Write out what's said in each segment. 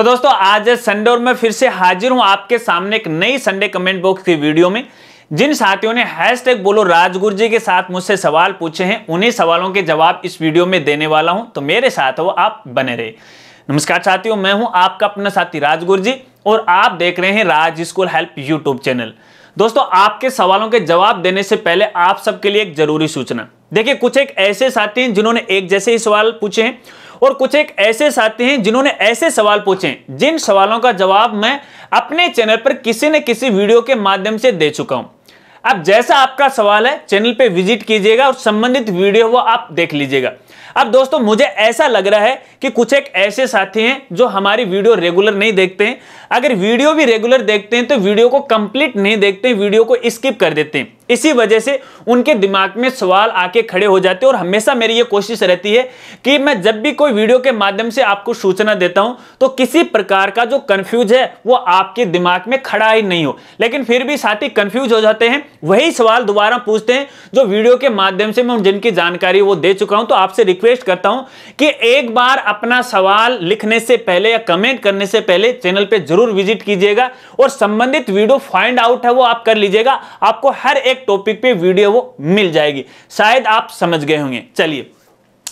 तो दोस्तों आज संडे और मैं फिर से हाजिर हूं आपके सामने एक नई संडे कमेंट बॉक्स की वीडियो में जिन साथियों ने हैशटैग बोलो राजगुरु जी के साथ मुझसे सवाल पूछे हैं उन्हीं सवालों के जवाब इस वीडियो में देने वाला हूं तो मेरे साथ वो आप बने रहे नमस्कार साथियों मैं हूं आपका अपना साथी राजगुरु जी और आप देख रहे हैं Raj school help YouTube channel दोस्तों आपके सवालों के जवाब देने से पहले आप सबके लिए एक जरूरी सूचना देखिए कुछ एक ऐसे साथी हैं जिन्होंने एक जैसे ही सवाल पूछे हैं और कुछ एक ऐसे साथी हैं जिन्होंने ऐसे सवाल पूछे जिन सवालों का जवाब मैं अपने चैनल पर किसी न किसी वीडियो के माध्यम से दे चुका हूं अब जैसा आपका सवाल है चैनल पे विजिट कीजिएगा और संबंधित वीडियो वो आप देख लीजिएगा अब दोस्तों मुझे ऐसा लग रहा है कि कुछ एक ऐसे साथी हैं जो हमारी वीडियो रेगुलर नहीं देखते हैं अगर वीडियो भी रेगुलर देखते हैं तो वीडियो को कंप्लीट नहीं देखते हैं वीडियो को स्किप कर देते हैं इसी वजह से उनके दिमाग में सवाल आके खड़े हो जाते हैं और हमेशा मेरी ये कोशिश रहती है कि मैं जब भी कोई वीडियो के माध्यम से आपको सूचना देता हूं तो किसी प्रकार का जो कन्फ्यूज है वो आपके दिमाग में खड़ा ही नहीं हो लेकिन फिर भी साथी कन्फ्यूज हो जाते हैं वही सवाल दोबारा पूछते हैं जो वीडियो के माध्यम से मैं जिनकी जानकारी वो दे चुका हूं तो आपसे रिक्वेस्ट करता हूं कि एक बार अपना सवाल लिखने से पहले या कमेंट करने से पहले चैनल पे जरूर विजिट कीजिएगा और संबंधित वीडियो फाइंड आउट है वो आप कर लीजिएगा आपको हर एक टॉपिक पे वीडियो वो मिल जाएगी शायद आप समझ गए होंगे चलिए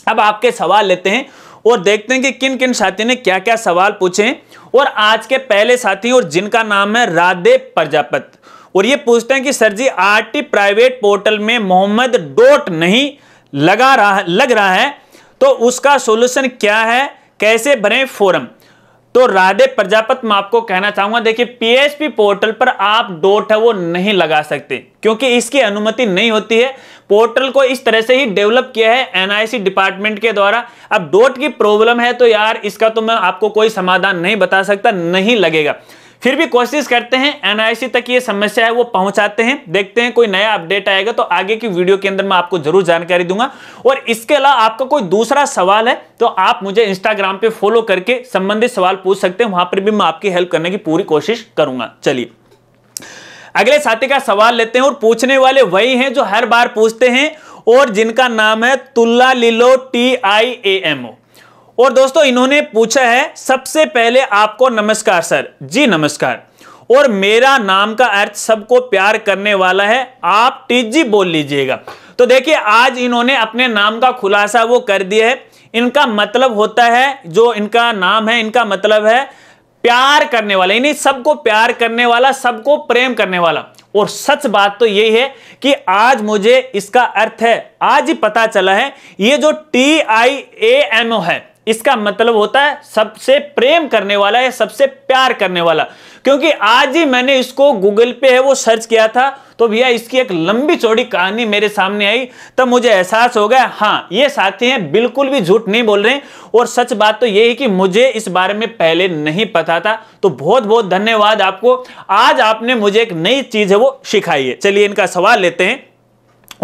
अब आपके सवाल लेते हैं और देखते हैं कि किन किन साथी ने क्या क्या सवाल पूछे और आज के पहले साथी और जिनका नाम है राधे प्रजापत और ये पूछते हैं कि sir ji RT private portal में मोहम्मद डॉट नहीं लगा रहा लग रहा है तो उसका सोल्यूशन क्या है कैसे भरें फॉरम तो राधे प्रजापत मैं आपको कहना चाहूंगा देखिए पीएचपी पोर्टल पर आप डॉट है वो नहीं लगा सकते क्योंकि इसकी अनुमति नहीं होती है पोर्टल को इस तरह से ही डेवलप किया है एनआईसी डिपार्टमेंट के द्वारा अब डॉट की प्रॉब्लम है तो यार इसका तो मैं आपको कोई समाधान नहीं बता सकता नहीं लगेगा फिर भी कोशिश करते हैं एनआईसी तक ये समस्या है वो पहुंचाते हैं देखते हैं कोई नया अपडेट आएगा तो आगे की वीडियो के अंदर मैं आपको जरूर जानकारी दूंगा और इसके अलावा आपका कोई दूसरा सवाल है तो आप मुझे इंस्टाग्राम पे फॉलो करके संबंधित सवाल पूछ सकते हैं वहां पर भी मैं आपकी हेल्प करने की पूरी कोशिश करूंगा चलिए अगले साथी का सवाल लेते हैं और पूछने वाले वही हैं जो हर बार पूछते हैं और जिनका नाम है तुल्ला लीलो T I A M O और दोस्तों इन्होंने पूछा है सबसे पहले आपको नमस्कार सर जी नमस्कार और मेरा नाम का अर्थ सबको प्यार करने वाला है आप टीजी बोल लीजिएगा तो देखिए आज इन्होंने अपने नाम का खुलासा वो कर दिया है इनका मतलब होता है जो इनका नाम है इनका मतलब है प्यार करने वाला यानी सबको प्यार करने वाला सबको प्रेम करने वाला और सच बात तो यही है कि आज मुझे इसका अर्थ है आज ही पता चला है ये जो T I A M O है इसका मतलब होता है सबसे प्रेम करने वाला या सबसे प्यार करने वाला क्योंकि आज ही मैंने इसको गूगल पे है वो सर्च किया था तो भैया इसकी एक लंबी चौड़ी कहानी मेरे सामने आई तब मुझे एहसास हो गया हाँ ये साथी हैं बिल्कुल भी झूठ नहीं बोल रहे और सच बात तो ये है कि मुझे इस बारे में पहले नहीं पता था तो बहुत बहुत धन्यवाद आपको आज आपने मुझे एक नई चीज़ है वो सिखाई है चलिए इनका सवाल लेते हैं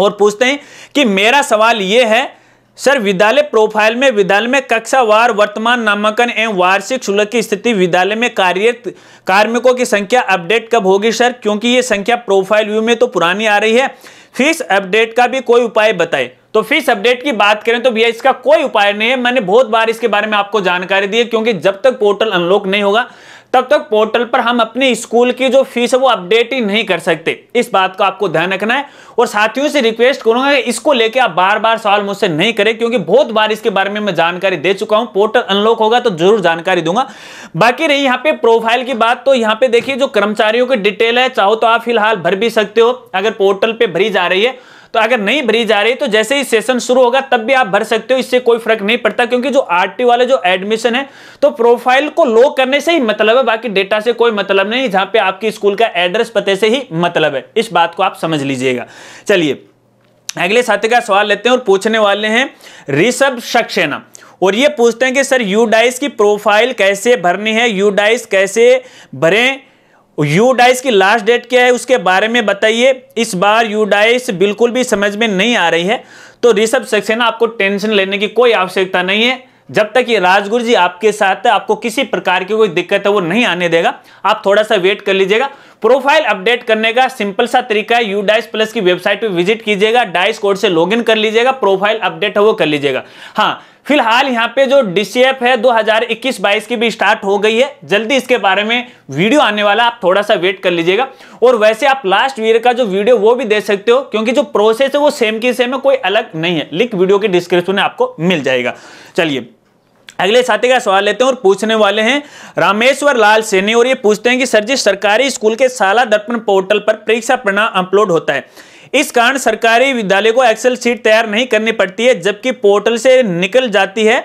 और पूछते हैं कि मेरा सवाल यह है सर विद्यालय प्रोफाइल में विद्यालय में कक्षावार वर्तमान नामांकन एवं वार्षिक शुल्क की स्थिति विद्यालय में कार्यरत कार्मिकों की संख्या अपडेट कब होगी सर क्योंकि ये संख्या प्रोफाइल व्यू में तो पुरानी आ रही है फीस अपडेट का भी कोई उपाय बताए तो फीस अपडेट की बात करें तो भैया इसका कोई उपाय नहीं है मैंने बहुत बार इसके बारे में आपको जानकारी दी है क्योंकि जब तक पोर्टल अनलॉक नहीं होगा तब तक पोर्टल पर हम अपने स्कूल की जो फीस है वो अपडेट ही नहीं कर सकते इस बात को आपको ध्यान रखना है और साथियों से रिक्वेस्ट करूंगा इसको लेके आप बार बार सवाल मुझसे नहीं करें क्योंकि बहुत बार इसके बारे में मैं जानकारी दे चुका हूं पोर्टल अनलॉक होगा तो जरूर जानकारी दूंगा बाकी रही यहाँ पे प्रोफाइल की बात तो यहाँ पे देखिए जो कर्मचारियों की डिटेल है चाहो तो आप फिलहाल भर भी सकते हो अगर पोर्टल पर भरी जा रही है तो अगर नहीं भरी जा रही तो जैसे ही सेशन शुरू होगा तब भी आप भर सकते हो इससे कोई फर्क नहीं पड़ता क्योंकि जो आर वाले जो एडमिशन है तो प्रोफाइल को लो करने से ही मतलब है बाकी डेटा से कोई मतलब नहीं जहां पे आपकी स्कूल का एड्रेस पते से ही मतलब है इस बात को आप समझ लीजिएगा चलिए अगले साथी का सवाल लेते हैं और पूछने वाले हैं ऋषभ सक्सेना और ये पूछते हैं कि सर यूडाइस की प्रोफाइल कैसे भरनी है यूडाइस कैसे भरें यूडाइस की लास्ट डेट क्या है उसके बारे में बताइए इस बार यूडाइस बिल्कुल भी समझ में नहीं आ रही है तो ऋषभ सक्सेना आपको टेंशन लेने की कोई आवश्यकता नहीं है जब तक ये राजगुरु जी आपके साथ है आपको किसी प्रकार की कोई दिक्कत है वो नहीं आने देगा आप थोड़ा सा वेट कर लीजिएगा प्रोफाइल अपडेट करने का सिंपल सा तरीका है यू डाइस प्लस की वेबसाइट पे विजिट कीजिएगा डाइस कोड से लॉगिन कर लीजिएगा प्रोफाइल अपडेट है वो कर लीजिएगा हाँ फिलहाल यहाँ पे जो डीसीएफ है 2021-22 की भी स्टार्ट हो गई है जल्दी इसके बारे में वीडियो आने वाला आप थोड़ा सा वेट कर लीजिएगा और वैसे आप लास्ट ईयर का जो वीडियो वो भी दे सकते हो क्योंकि जो प्रोसेस है वो सेम की सेम है कोई अलग नहीं है लिंक वीडियो के डिस्क्रिप्शन में आपको मिल जाएगा चलिए अगले साथी का सवाल लेते हैं और पूछने वाले हैं रामेश्वर लाल सेनी और ये पूछते हैं कि सर जी सरकारी स्कूल के साला दर्पण पोर्टल पर परीक्षा परिणाम अपलोड होता है इस कारण सरकारी विद्यालय को एक्सेल सीट तैयार नहीं करनी पड़ती है जबकि पोर्टल से निकल जाती है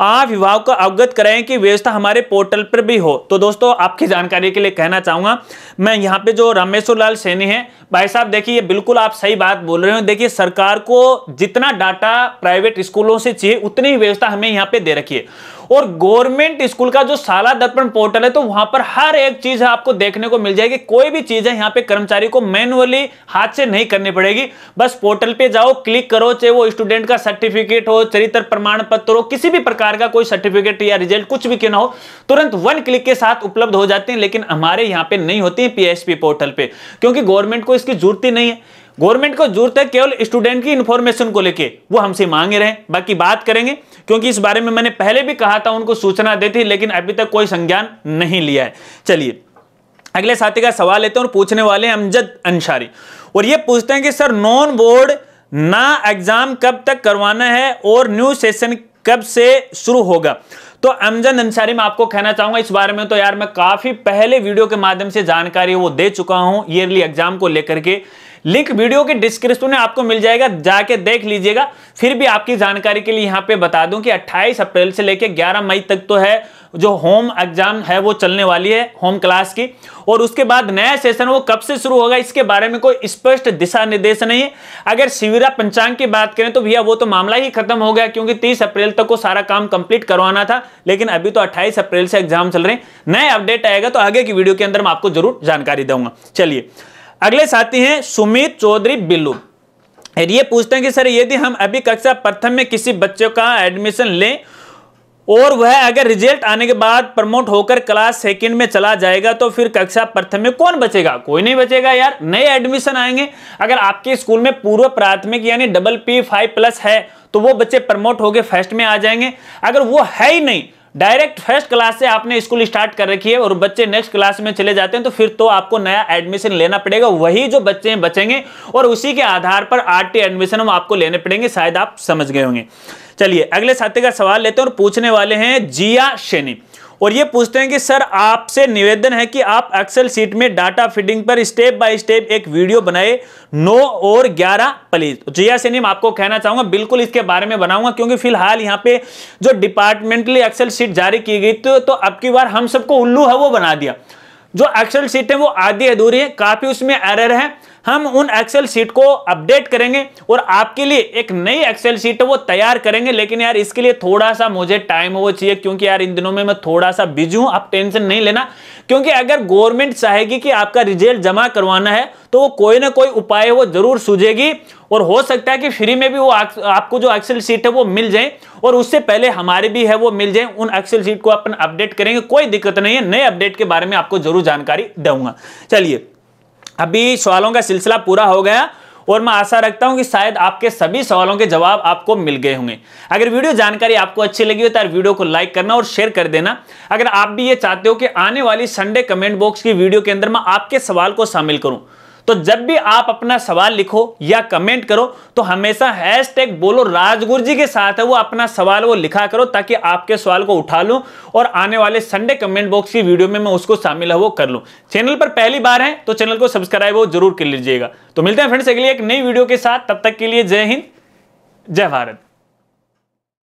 आप विभाग को अवगत कराएं कि व्यवस्था हमारे पोर्टल पर भी हो तो दोस्तों आपकी जानकारी के लिए कहना चाहूंगा मैं यहाँ पे जो रामेश्वर लाल सैनी है भाई साहब देखिए बिल्कुल आप सही बात बोल रहे हो देखिए सरकार को जितना डाटा प्राइवेट स्कूलों से चाहिए उतनी ही व्यवस्था हमें यहाँ पे दे रखी है और गवर्नमेंट स्कूल का जो शाला दर्पण पोर्टल है तो वहां पर हर एक चीज आपको देखने को मिल जाएगी कोई भी चीज है यहाँ पे कर्मचारी को मैनुअली हाथ से नहीं करनी पड़ेगी बस पोर्टल पे जाओ क्लिक करो चाहे वो स्टूडेंट का सर्टिफिकेट हो चरित्र प्रमाण पत्र हो किसी भी प्रकार का कोई सर्टिफिकेट या रिजल्ट कुछ भी क्यों ना हो तुरंत वन क्लिक के साथ उपलब्ध हो जाते हैं लेकिन हमारे यहाँ पे नहीं होती है पी पोर्टल पे क्योंकि गवर्नमेंट को इसकी जरूरत ही नहीं है गवर्नमेंट को जरूरत है केवल स्टूडेंट की इंफॉर्मेशन को लेके वो हमसे मांगे रहे बाकी बात करेंगे क्योंकि इस बारे में मैंने पहले भी कहा था उनको सूचना दी थी लेकिन अभी तक कोई संज्ञान नहीं लिया है चलिए अगले साथी का सवाल लेते हैं और पूछने वाले हैं अमजद अंसारी और ये पूछते हैं कि सर नॉन बोर्ड ना एग्जाम कब तक करवाना है और न्यू सेशन कब से शुरू होगा तो अमजद अंसारी मैं आपको कहना चाहूंगा इस बारे में तो यार मैं काफी पहले वीडियो के माध्यम से जानकारी वो दे चुका हूं ईयरली एग्जाम को लेकर के लिंक वीडियो के डिस्क्रिप्शन में आपको मिल जाएगा जाके देख लीजिएगा फिर भी आपकी जानकारी के लिए यहाँ पे बता दूं कि 28 अप्रैल से लेकर 11 मई तक तो है जो होम एग्जाम है वो चलने वाली है होम क्लास की और उसके बाद नया सेशन वो कब से शुरू होगा इसके बारे में कोई स्पष्ट दिशा निर्देश नहीं है अगर शिविरा पंचांग की बात करें तो भैया वो तो मामला ही खत्म हो गया क्योंकि 30 अप्रैल तक को सारा काम कंप्लीट करवाना था लेकिन अभी तो 28 अप्रैल से एग्जाम चल रहे हैं नए अपडेट आएगा तो आगे की वीडियो के अंदर मैं आपको जरूर जानकारी दूंगा चलिए अगले साथी हैं सुमित चौधरी बिल्लू ये पूछते हैं कि सर यदि हम अभी कक्षा प्रथम में किसी बच्चे का एडमिशन लें और वह अगर रिजल्ट आने के बाद प्रमोट होकर क्लास सेकंड में चला जाएगा तो फिर कक्षा प्रथम में कौन बचेगा कोई नहीं बचेगा यार नए एडमिशन आएंगे अगर आपके स्कूल में पूर्व प्राथमिक यानी डबल पी फाइव प्लस है तो वो बच्चे प्रमोट होकर फर्स्ट में आ जाएंगे अगर वो है ही नहीं डायरेक्ट फर्स्ट क्लास से आपने स्कूल स्टार्ट कर रखी है और बच्चे नेक्स्ट क्लास में चले जाते हैं तो फिर तो आपको नया एडमिशन लेना पड़ेगा वही जो बच्चे बचेंगे और उसी के आधार पर आर एडमिशन हम आपको लेने पड़ेंगे शायद आप समझ गए होंगे चलिए अगले साथी का सवाल लेते हैं और पूछने वाले हैं जिया शेनी और ये पूछते हैं कि सर आपसे निवेदन है कि आप एक्सेल सीट में डाटा फिटिंग पर स्टेप बाय स्टेप एक वीडियो बनाए नौ और ग्यारह प्लीज जिया मैं आपको कहना चाहूंगा बिल्कुल इसके बारे में बनाऊंगा क्योंकि फिलहाल यहाँ पे जो डिपार्टमेंटली एक्सेल सीट जारी की गई तो, तो अब की बार हम सबको उल्लू है वो बना दिया जो एक्सेल सीट है वो आधी अधूरी है काफी उसमें एरर है हम उन एक्सेल सीट को अपडेट करेंगे और आपके लिए एक नई एक्सेल सीट वो तैयार करेंगे लेकिन यार इसके लिए थोड़ा सा मुझे टाइम वो चाहिए क्योंकि यार इन दिनों में मैं थोड़ा सा बिजी हूं आप टेंशन नहीं लेना क्योंकि अगर गवर्नमेंट चाहेगी कि आपका रिजल्ट जमा करवाना है तो वो कोई ना कोई उपाय वो जरूर सूझेगी और हो सकता है कि फ्री में भी वो आक, आपको जो एक्सेल सीट है वो मिल जाए और उससे पहले हमारे भी है वो मिल जाए उन एक्सेल सीट को अपन अपडेट करेंगे कोई दिक्कत नहीं है नए अपडेट के बारे में आपको जरूर जानकारी दूंगा चलिए अभी सवालों का सिलसिला पूरा हो गया और मैं आशा रखता हूं कि शायद आपके सभी सवालों के जवाब आपको मिल गए होंगे अगर वीडियो जानकारी आपको अच्छी लगी हो तो वीडियो को लाइक करना और शेयर कर देना अगर आप भी ये चाहते हो कि आने वाली संडे कमेंट बॉक्स की वीडियो के अंदर मैं आपके सवाल को शामिल करूं तो जब भी आप अपना सवाल लिखो या कमेंट करो तो हमेशा हैश टैग बोलो राजगुरु जी के साथ है वो अपना सवाल वो लिखा करो ताकि आपके सवाल को उठा लूं और आने वाले संडे कमेंट बॉक्स की वीडियो में मैं उसको शामिल है वो कर लूं चैनल पर पहली बार है तो चैनल को सब्सक्राइब जरूर कर लीजिएगा तो मिलते हैं फ्रेंड्स अगले एक नई वीडियो के साथ तब तक के लिए जय हिंद जय भारत